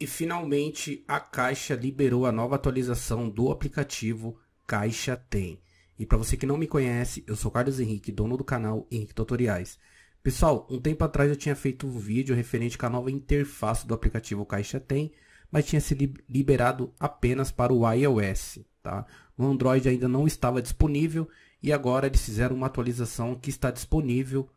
E finalmente a Caixa liberou a nova atualização do aplicativo Caixa Tem. E para você que não me conhece, eu sou Carlos Henrique, dono do canal Henrique Tutoriais. Pessoal, um tempo atrás eu tinha feito um vídeo referente à nova interface do aplicativo Caixa Tem, mas tinha se liberado apenas para o iOS. Tá? O Android ainda não estava disponível e agora eles fizeram uma atualização que está disponível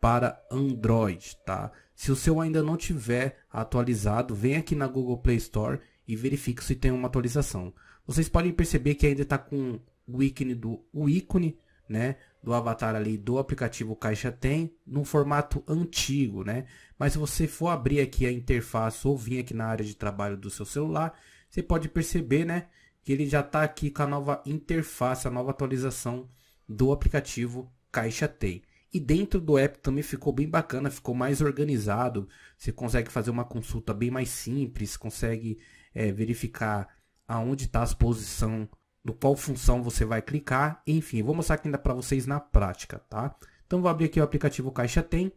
para Android, tá? Se o seu ainda não tiver atualizado, vem aqui na Google Play Store e verifique se tem uma atualização. Vocês podem perceber que ainda está com o ícone do o ícone, né, do avatar ali do aplicativo Caixa Tem no formato antigo, né? Mas se você for abrir aqui a interface ou vir aqui na área de trabalho do seu celular, você pode perceber, né, que ele já está aqui com a nova interface, a nova atualização do aplicativo Caixa Tem. E dentro do app também ficou bem bacana, ficou mais organizado. Você consegue fazer uma consulta bem mais simples, consegue é, verificar aonde está a posição, no qual função você vai clicar. Enfim, vou mostrar aqui ainda para vocês na prática, tá? Então vou abrir aqui o aplicativo Caixa Tem.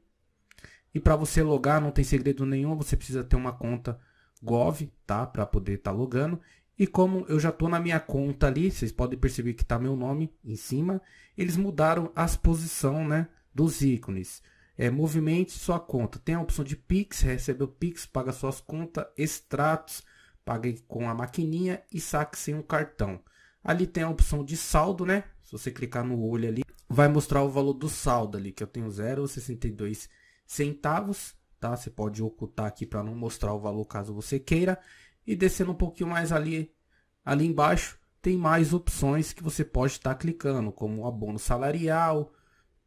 E para você logar, não tem segredo nenhum, você precisa ter uma conta Gov, tá? Para poder estar tá logando. E como eu já estou na minha conta ali, vocês podem perceber que está meu nome em cima. Eles mudaram as posições, né? dos ícones. É, movimente sua conta. Tem a opção de Pix, recebe o Pix, paga suas contas, extratos, pague com a maquininha e saque sem um cartão. Ali tem a opção de saldo, né? Se você clicar no olho ali, vai mostrar o valor do saldo ali, que eu tenho 0,62 centavos, tá? Você pode ocultar aqui para não mostrar o valor caso você queira. E descendo um pouquinho mais ali, ali embaixo, tem mais opções que você pode estar tá clicando, como abono salarial,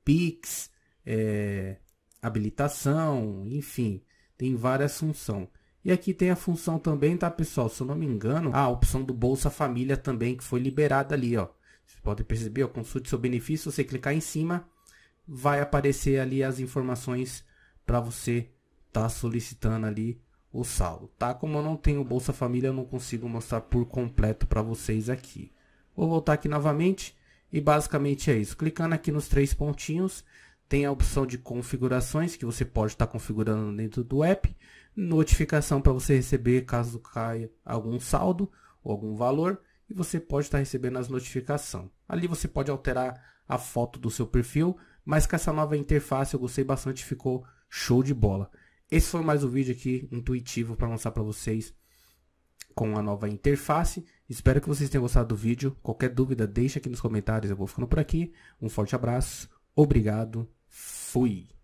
PIX, é, habilitação, enfim, tem várias funções. E aqui tem a função também, tá, pessoal? Se eu não me engano, a opção do Bolsa Família também, que foi liberada ali, ó. Vocês podem perceber, ó, consulte seu benefício, você clicar em cima, vai aparecer ali as informações para você tá solicitando ali o saldo, tá? Como eu não tenho Bolsa Família, eu não consigo mostrar por completo para vocês aqui. Vou voltar aqui novamente e basicamente é isso. Clicando aqui nos três pontinhos, tem a opção de configurações que você pode estar tá configurando dentro do app, notificação para você receber caso caia algum saldo ou algum valor, e você pode estar tá recebendo as notificações. Ali você pode alterar a foto do seu perfil, mas com essa nova interface eu gostei bastante, ficou show de bola. Esse foi mais um vídeo aqui intuitivo para mostrar para vocês com a nova interface. Espero que vocês tenham gostado do vídeo. Qualquer dúvida, deixa aqui nos comentários. Eu vou ficando por aqui. Um forte abraço. Obrigado. Fui.